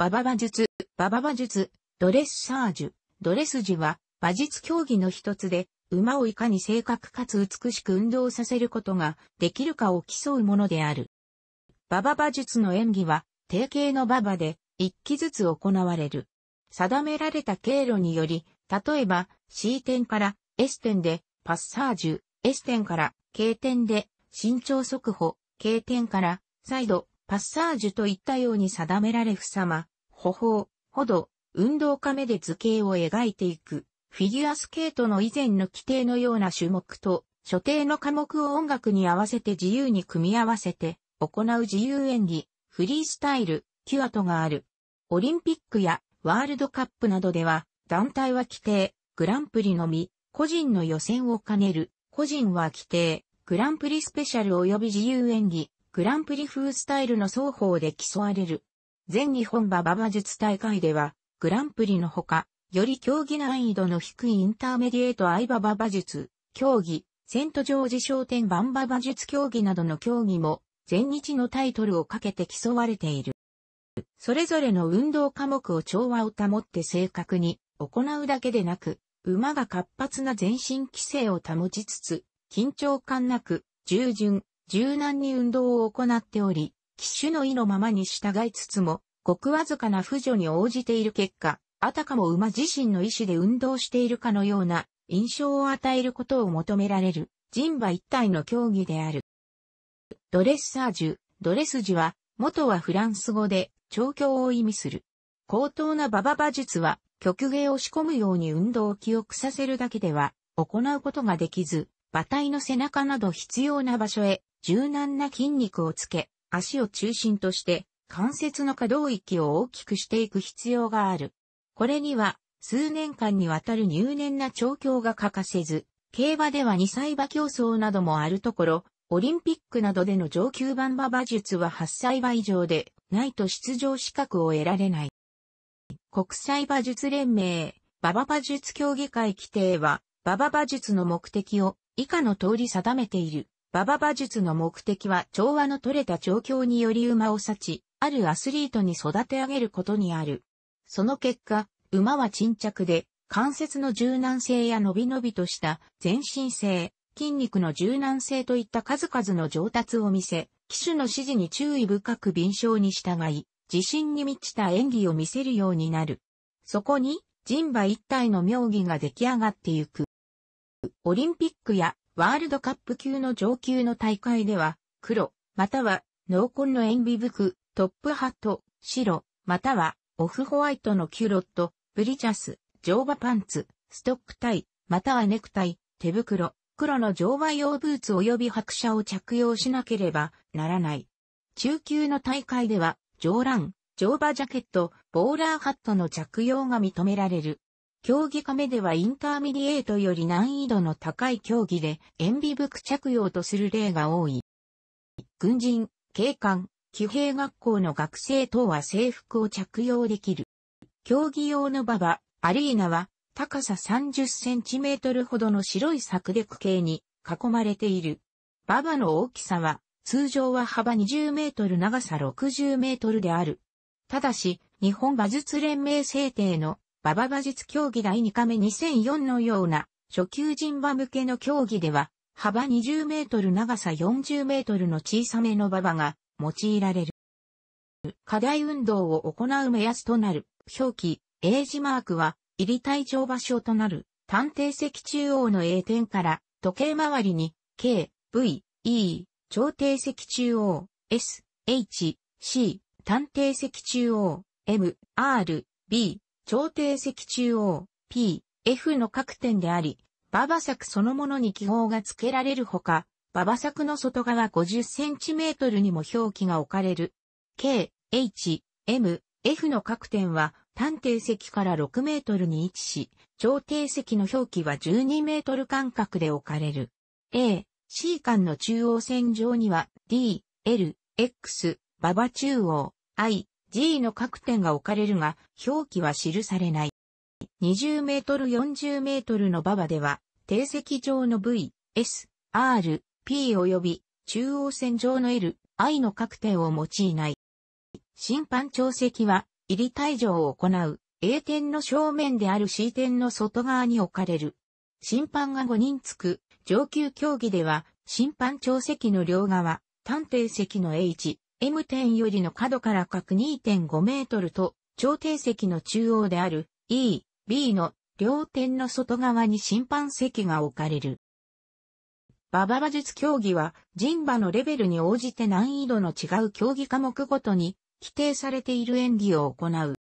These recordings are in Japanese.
バババ術、バババ術、ドレッサージュ、ドレスジは、馬術競技の一つで、馬をいかに正確かつ美しく運動させることができるかを競うものである。ババ馬術の演技は、定型の馬場で、一機ずつ行われる。定められた経路により、例えば C 点から S 点でパッサージュ、S 点から K 点で身長速歩、K 点から再度パッサージュといったように定められふさま、歩法、歩道、運動家目で図形を描いていく、フィギュアスケートの以前の規定のような種目と、所定の科目を音楽に合わせて自由に組み合わせて、行う自由演技、フリースタイル、キュアとがある。オリンピックやワールドカップなどでは、団体は規定、グランプリのみ、個人の予選を兼ねる、個人は規定、グランプリスペシャル及び自由演技、グランプリ風スタイルの双方で競われる。全日本馬場馬術大会では、グランプリのほか、より競技難易度の低いインターメディエート相馬馬馬術、競技、セントジョージ商店バンバ馬術競技などの競技も、全日のタイトルをかけて競われている。それぞれの運動科目を調和を保って正確に行うだけでなく、馬が活発な全身規制を保ちつつ、緊張感なく、従順、柔軟に運動を行っており、騎手の意のままに従いつつも、ごくわずかな扶助に応じている結果、あたかも馬自身の意思で運動しているかのような印象を与えることを求められる、人馬一体の競技である。ドレッサージュ、ドレスジは、元はフランス語で、調教を意味する。高等な馬場馬術は、曲芸を仕込むように運動を記憶させるだけでは、行うことができず、馬体の背中など必要な場所へ、柔軟な筋肉をつけ、足を中心として関節の可動域を大きくしていく必要がある。これには数年間にわたる入念な調教が欠かせず、競馬では2歳馬競争などもあるところ、オリンピックなどでの上級版馬馬術は8歳馬以上でないと出場資格を得られない。国際馬術連盟、馬場馬術協議会規定は、馬場馬術の目的を以下の通り定めている。馬場馬術の目的は調和の取れた調教により馬を幸、あるアスリートに育て上げることにある。その結果、馬は沈着で、関節の柔軟性や伸び伸びとした全身性、筋肉の柔軟性といった数々の上達を見せ、騎手の指示に注意深く敏捷に従い、自信に満ちた演技を見せるようになる。そこに、人馬一体の妙技が出来上がってゆく。オリンピックやワールドカップ級の上級の大会では、黒、または濃紺の塩ビ服、トップハット、白、またはオフホワイトのキュロット、ブリジャス、乗馬パンツ、ストックタイ、またはネクタイ、手袋、黒の乗馬用ブーツ及び白車を着用しなければならない。中級の大会では、乗乱、乗馬ジャケット、ボーラーハットの着用が認められる。競技下目ではインターミディエートより難易度の高い競技で塩ビ服着用とする例が多い。軍人、警官、騎兵学校の学生等は制服を着用できる。競技用の馬場、アリーナは高さ30センチメートルほどの白い柵で区形に囲まれている。馬場の大きさは通常は幅20メートル長さ60メートルである。ただし、日本馬術連盟制定の馬場馬術競技第2カ目2004のような、初級人馬向けの競技では、幅20メートル長さ40メートルの小さめの馬場が用いられる。課題運動を行う目安となる、表記、英字マークは、入り体調場所となる、探偵席中央の A 点から、時計回りに、K、V、E、調停席中央、S、H、C、探偵席中央、M、R、B、朝廷石中央、P、F の各点であり、馬場作そのものに記号が付けられるほか、馬場作の外側5 0トルにも表記が置かれる。K、H、M、F の各点は、探偵石から6メートルに位置し、朝廷石の表記は12メートル間隔で置かれる。A、C 間の中央線上には D、L、X、馬場中央、I、G の各点が置かれるが、表記は記されない。20メートル40メートルの馬場では、定石上の V、S、R、P 及び中央線上の L、I の各点を用いない。審判調石は、入り退場を行う A 点の正面である C 点の外側に置かれる。審判が5人つく上級競技では、審判長席の両側、探偵席の H、M10 よりの角から角2.5メートルと、調停席の中央である E、B の両点の外側に審判席が置かれる。馬場馬術競技は人馬のレベルに応じて難易度の違う競技科目ごとに規定されている演技を行う。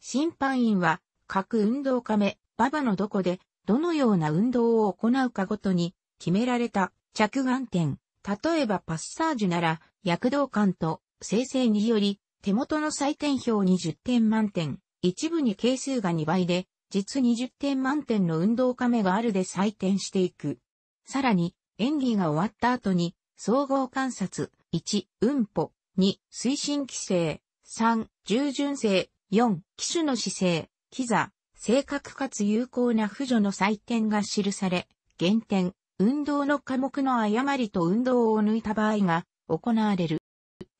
審判員は各運動家目、馬場のどこでどのような運動を行うかごとに決められた着眼点、例えばパッサージュなら躍動感と生成により、手元の採点表に0点満点、一部に係数が2倍で、実20点満点の運動カメがあるで採点していく。さらに、演技が終わった後に、総合観察、1、運歩、2、推進規制、3、従順性、4、機種の姿勢、キザ、正確かつ有効な扶助の採点が記され、減点、運動の科目の誤りと運動を抜いた場合が行われる。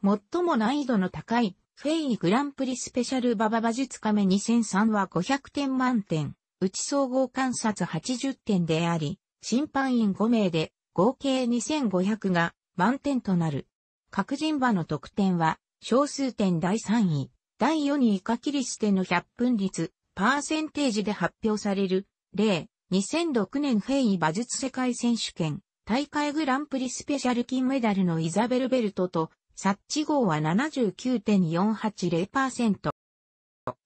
最も難易度の高いフェイグランプリスペシャルババ馬術カメ2003は500点満点、うち総合観察80点であり、審判員5名で合計2500が満点となる。各人馬の得点は、小数点第3位、第4位以下キリスての100分率、パーセンテージで発表される、例、2006年フェイ馬術世界選手権、大会グランプリスペシャル金メダルのイザベルベルトと、サッチ号は79.480%。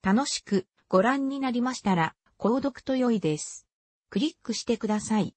楽しくご覧になりましたら、購読と良いです。クリックしてください。